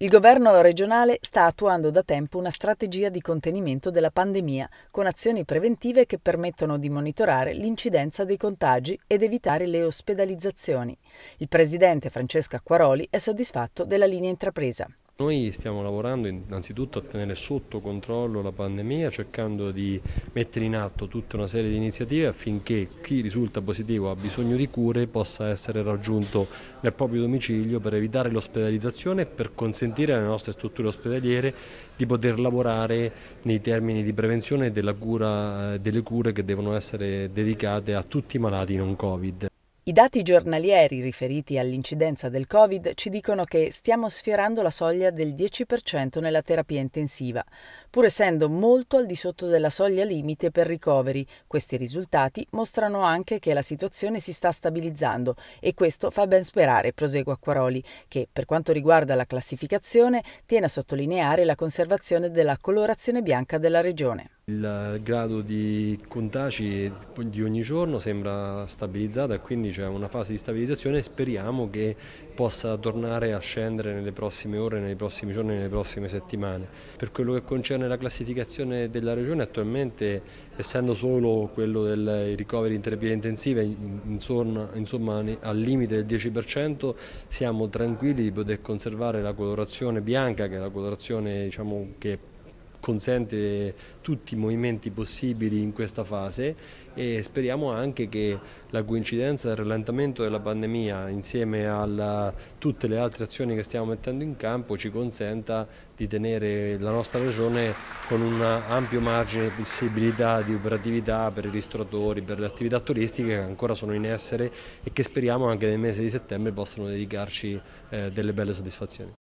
Il governo regionale sta attuando da tempo una strategia di contenimento della pandemia, con azioni preventive che permettono di monitorare l'incidenza dei contagi ed evitare le ospedalizzazioni. Il presidente Francesco Acquaroli è soddisfatto della linea intrapresa. Noi stiamo lavorando innanzitutto a tenere sotto controllo la pandemia cercando di mettere in atto tutta una serie di iniziative affinché chi risulta positivo ha bisogno di cure possa essere raggiunto nel proprio domicilio per evitare l'ospedalizzazione e per consentire alle nostre strutture ospedaliere di poter lavorare nei termini di prevenzione e eh, delle cure che devono essere dedicate a tutti i malati non Covid. I dati giornalieri riferiti all'incidenza del Covid ci dicono che stiamo sfiorando la soglia del 10% nella terapia intensiva, pur essendo molto al di sotto della soglia limite per ricoveri. Questi risultati mostrano anche che la situazione si sta stabilizzando e questo fa ben sperare, prosegue Acquaroli, che per quanto riguarda la classificazione tiene a sottolineare la conservazione della colorazione bianca della regione. Il grado di contagi di ogni giorno sembra stabilizzato e quindi c'è una fase di stabilizzazione e speriamo che possa tornare a scendere nelle prossime ore, nei prossimi giorni, nelle prossime settimane. Per quello che concerne la classificazione della regione attualmente essendo solo quello dei ricoveri in terapia intensiva insomma, al limite del 10% siamo tranquilli di poter conservare la colorazione bianca che è la colorazione diciamo, che consente tutti i movimenti possibili in questa fase e speriamo anche che la coincidenza del rallentamento della pandemia insieme a tutte le altre azioni che stiamo mettendo in campo ci consenta di tenere la nostra regione con un ampio margine di possibilità di operatività per i ristoratori, per le attività turistiche che ancora sono in essere e che speriamo anche nel mese di settembre possano dedicarci eh, delle belle soddisfazioni.